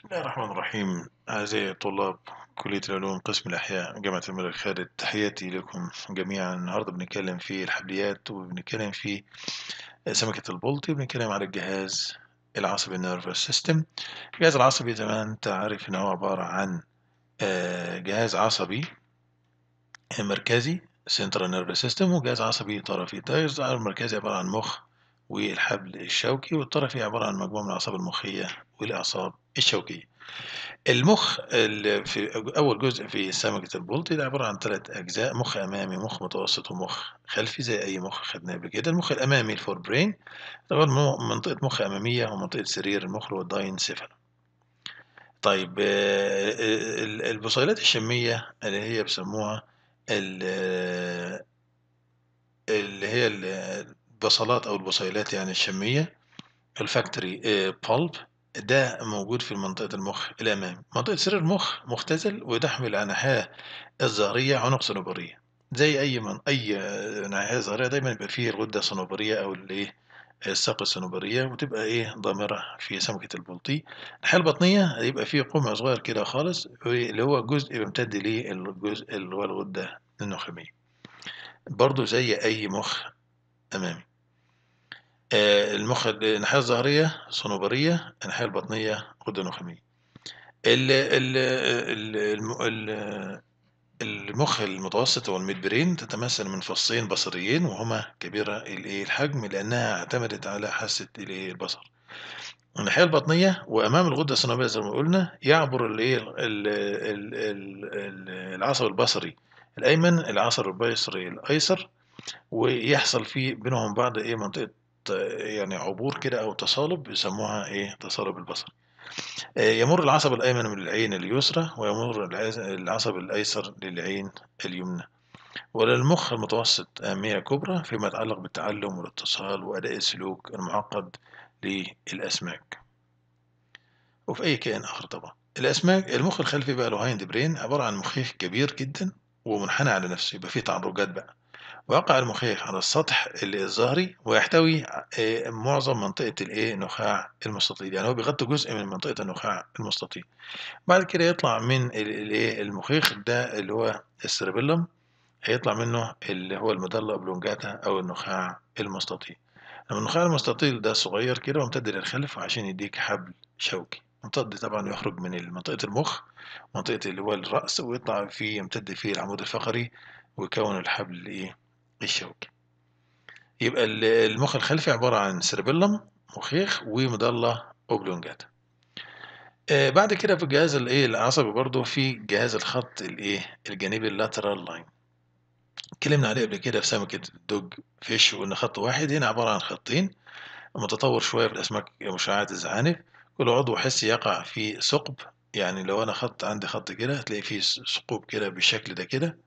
بسم الله الرحمن الرحيم أعزائي طلاب كلية العلوم قسم الأحياء جامعة الملك خالد تحياتي لكم جميعا النهاردة بنتكلم في الحبليات وبنتكلم في سمكة البلطي وبنتكلم على الجهاز العصبي النيرفس سيستم الجهاز العصبي زي ما أنت عارف إن هو عبارة عن آه، جهاز عصبي مركزي سنترال نيرفس سيستم وجهاز عصبي طرفي الجهاز المركزي عبارة عن مخ والحبل الشوكي والطرفي عبارة عن مجموعة من الأعصاب المخية والأعصاب الشوكية. المخ في أول جزء في سمكة البلطي ده عبارة عن ثلاث أجزاء مخ أمامي مخ متوسط ومخ خلفي زي أي مخ خدناه قبل كده المخ الأمامي الفور برين طبعا منطقة مخ أمامية ومنطقة سرير المخ والداينسيفالو. طيب آه، آه، البصيلات الشمية اللي هي بيسموها آه، اللي هي البصلات أو البصيلات يعني الشمية الفاكتوري آه، بالب ده موجود في منطقة المخ الأمام منطقة سرير المخ مختزل وتحمل على ناحية الظهرية عنق صنوبرية زي أي من أي ناحية ظهرية دايما يبقى فيه الغدة الصنوبرية أو الإيه الساق الصنوبرية وتبقى إيه ضامرة في سمكة البلطي الحياة البطنية هيبقى فيه قمع صغير كده خالص اللي هو جزء بيمتد ليه الجزء اللي هو الغدة النخامية برضو زي أي مخ أمامي آه، المخ الناحية الظهرية صنوبرية الناحية البطنية غدة نخامية ال ال المخ المتوسط او الميد برين تتمثل من فصين بصريين وهما كبيرة إيه الحجم لأنها اعتمدت على حاسة إيه البصر الناحية البطنية وأمام الغدة الصنوبيه زي ما قلنا يعبر الايه العصب البصري الأيمن العصب البصري الأيسر ويحصل في بينهم بعض ايه منطقة يعني عبور كده أو تصالب بيسموها إيه تصالب البصر آه، يمر العصب الأيمن من العين اليسرى ويمر العصب الأيسر للعين اليمنى وللمخ المتوسط أهمية كبرى فيما يتعلق بالتعلم والاتصال وأداء السلوك المعقد للأسماك وفي أي كائن آخر طبعا الأسماك المخ الخلفي بقى هايند برين عبارة عن مخيخ كبير جدا ومنحنى على نفسه يبقى فيه تعرجات بقى ويقع المخيخ على السطح الظهري ويحتوي آه، معظم منطقة الايه النخاع المستطيل يعني هو بيغطي جزء من منطقة النخاع المستطيل بعد كده يطلع من الايه المخيخ ده اللي هو السيربيلم هيطلع منه اللي هو المدلة أبلونجاتا أو النخاع المستطيل لما النخاع المستطيل ده صغير كده وامتد للخلف عشان يديك حبل شوكي ممتد طبعا يخرج من منطقة المخ منطقة اللي هو الرأس ويطلع فيه يمتد فيه العمود الفقري ويكون الحبل إيه الشوكة يبقى المخ الخلفي عبارة عن سيربيلم مخيخ ومضلة أوبلونجاتا آه، بعد كده في الجهاز الايه العصبي برضه في جهاز الخط الايه الجانبي اللاترال لاين اتكلمنا عليه قبل كده في سمكة دوج فيش وقلنا خط واحد هنا عبارة عن خطين متطور شوية في الأسماك مشاعات الزعانف كل عضو حسي يقع في ثقب يعني لو أنا خط عندي خط كده هتلاقي فيه ثقوب كده بالشكل ده كده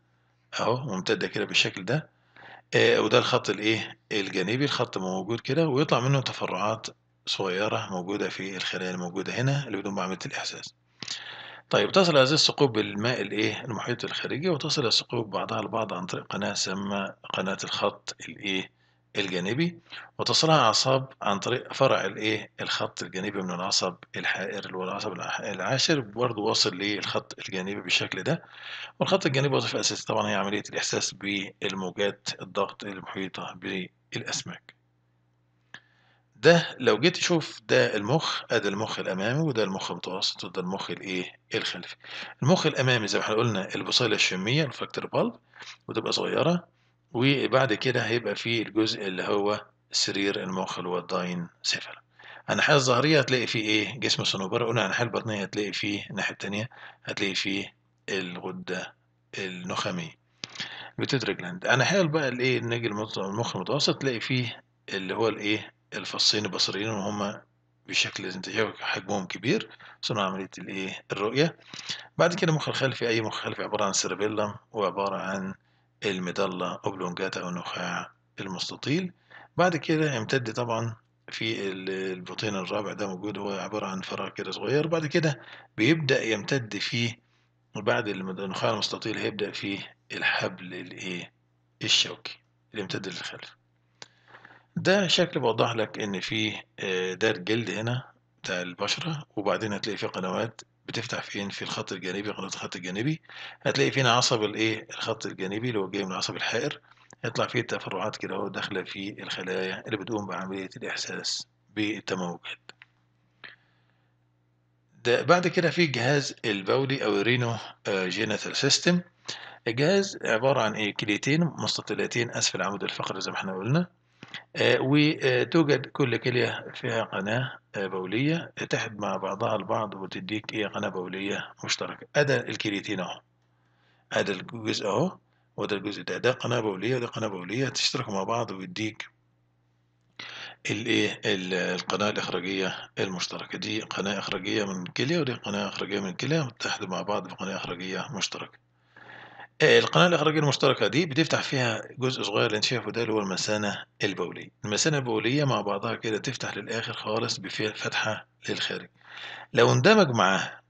أهو ممتدة كده بالشكل ده آه، وده الخط الإيه، الجانبي، الخط موجود كده ويطلع منه تفرعات صغيرة موجودة في الخلايا الموجودة هنا اللي بدون معاملة الإحساس. طيب تصل هذه الثقوب بالماء الإيه، المحيط الخارجي وتصل الثقوب بعضها البعض عن طريق قناة سامة قناة الخط الإيه الجانبي وتصلها أعصاب عن طريق فرع الايه الخط الجانبي من العصب الحائر اللي هو العصب العاشر برضه واصل للخط الجانبي بالشكل ده والخط الجانبي وظيفة أساسية طبعا هي عملية الإحساس بالموجات الضغط المحيطة بالأسماك ده لو جيت تشوف ده المخ ادي المخ الامامي وده المخ المتوسط وده المخ الايه الخلفي المخ الامامي زي ما احنا قلنا البصيله الشميه الفاكتور بالب وتبقى صغيره وبعد كده هيبقى في الجزء اللي هو سرير المخ اللي هو الداين سيفلا الناحية الظهرية هتلاقي فيه ايه جسم الصنوبر قلنا الناحية البطنية هتلاقي فيه الناحية التانية هتلاقي فيه الغدة النخامية بتدرج جلاند الناحية بقى الايه نجي المخ المتوسط تلاقي فيه اللي هو الايه الفصين البصريين وهم بشكل حجمهم كبير صنع عملية الايه الرؤية بعد كده المخ الخلفي أي مخ خلفي عبارة عن سيربيلم وعبارة عن المضلة أوبلونجات أو النخاع المستطيل بعد كده يمتد طبعا في البطين الرابع ده موجود هو عبارة عن فراغ كده صغير بعد كده بيبدأ يمتد فيه وبعد النخاع المستطيل هيبدأ فيه الحبل الايه الشوكي اللي يمتد للخلف ده شكل بوضح لك ان في ده آه، الجلد هنا بتاع البشرة وبعدين هتلاقي في قنوات بتفتح فين في الخط الجانبي قناة الخط الجانبي هتلاقي فين عصب الايه الخط الجانبي اللي هو جاي من العصب الحائر هيطلع فيه تفرعات كده اهو داخلة في الخلايا اللي بتقوم بعملية الإحساس بالتموجات ده بعد كده في الجهاز البولي أو الرينو آه، جينيتال سيستم الجهاز عبارة عن إيه كليتين مستطيلتين أسفل عمود الفقري زي ما احنا قلنا آه، وتوجد كل كلية فيها قناة آه، بولية آه، تحد مع بعضها البعض وتديك إيه قناة بولية مشتركة أدا الكليتين أهو أدا الجزء أهو وده الجزء ده ده قناة بولية وده قناة بولية تشتركوا مع بعض ويديك الايه القناة الإخراجية المشتركة دي قناة إخراجية من كلية ودي قناة إخراجية من كلية وتحدوا مع بعض في قناة إخراجية مشتركة آه، القناة الإخراجية المشتركة دي بتفتح فيها جزء صغير اللي انت شايفه ده اللي هو المثانة البولية، المثانة البولية مع بعضها كده تفتح للآخر خالص بفتحه للخارج، لو اندمج معاها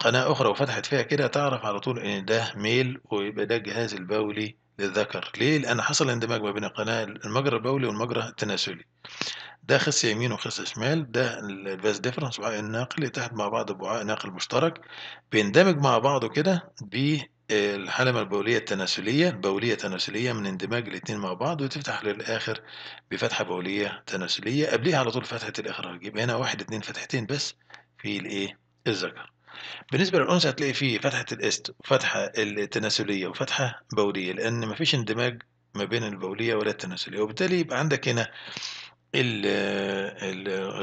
قناة أخرى وفتحت فيها كده تعرف على طول إن ده ميل ويبقى ده الجهاز البولي للذكر، ليه؟ لأن حصل اندماج ما بين القناة المجرى البولي والمجرى التناسلي، ده خص يمين وخص شمال، ده الفاس ديفرنس وعاء الناقل تحت مع بعض بوعاء ناقل مشترك، بيندمج مع بعضه كده ب الحلمة البولية التناسلية البولية التناسلية من اندماج الاثنين مع بعض وتفتح للآخر بفتحة بولية تناسلية قبليها على طول فتحة الإخراج يبقى هنا واحد اثنين فتحتين بس في الإيه الذكر بالنسبة للأنثى هتلاقي فيه فتحة الأست وفتحة التناسلية وفتحة بولية لأن مفيش اندماج ما بين البولية ولا التناسلية وبالتالي يبقى عندك هنا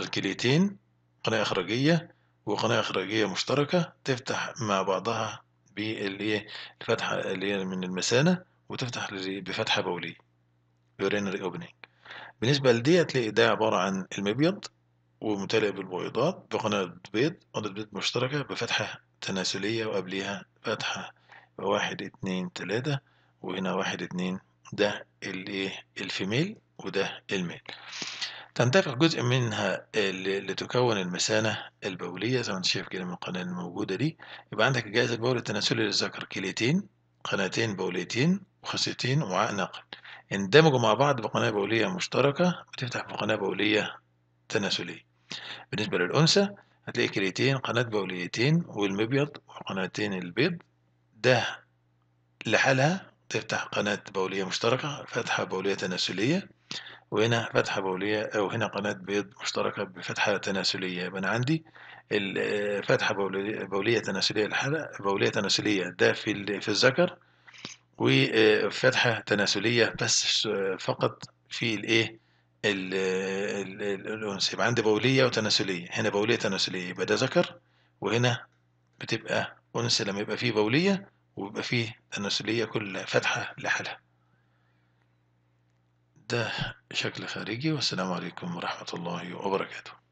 الكليتين قناة إخراجية وقناة إخراجية مشتركة تفتح مع بعضها باللي هي الفتحه اللي هي من المثانه وتفتح بفتحه بوليه يورينري اوبننج بالنسبه لدي هتلاقي ده عباره عن المبيض وممتلئ بالبويضات بقناه بيض قناه بيض مشتركه بفتحه تناسليه وقبليها فتحه واحد اتنين تلاته وهنا واحد اتنين ده الايه الفيميل وده الميل تنتقل جزء منها لتكون المثانة البولية زي ما أنت شايف كده من القناة الموجودة دي يبقى عندك الجهاز البولي التناسلي للذكر كليتين قناتين بوليتين وخصيتين وعاء نقل اندمجوا مع بعض بقناة بولية مشتركة بتفتح بقناة بولية تناسلية بالنسبة للأنثى هتلاقي كليتين قناة بوليتين والمبيض وقناتين البيض ده لحالها تفتح قناة بولية مشتركة فتحة بولية تناسلية وهنا فتحة بولية أو هنا قناة بيض مشتركة بفتحة تناسلية يبقى أنا عندي الفتحة آه، بولية تناسلية الحلقة بولية تناسلية ده في في الذكر وفتحة آه، تناسلية بس فقط في الإيه الأنثى يبقى عندي بولية وتناسلية هنا بولية تناسلية يبقى ده ذكر وهنا بتبقى أنثى لما يبقى فيه بولية ويبقى فيه تناسلية كل فتحة لحالها ده شكل خارجي والسلام عليكم ورحمة الله وبركاته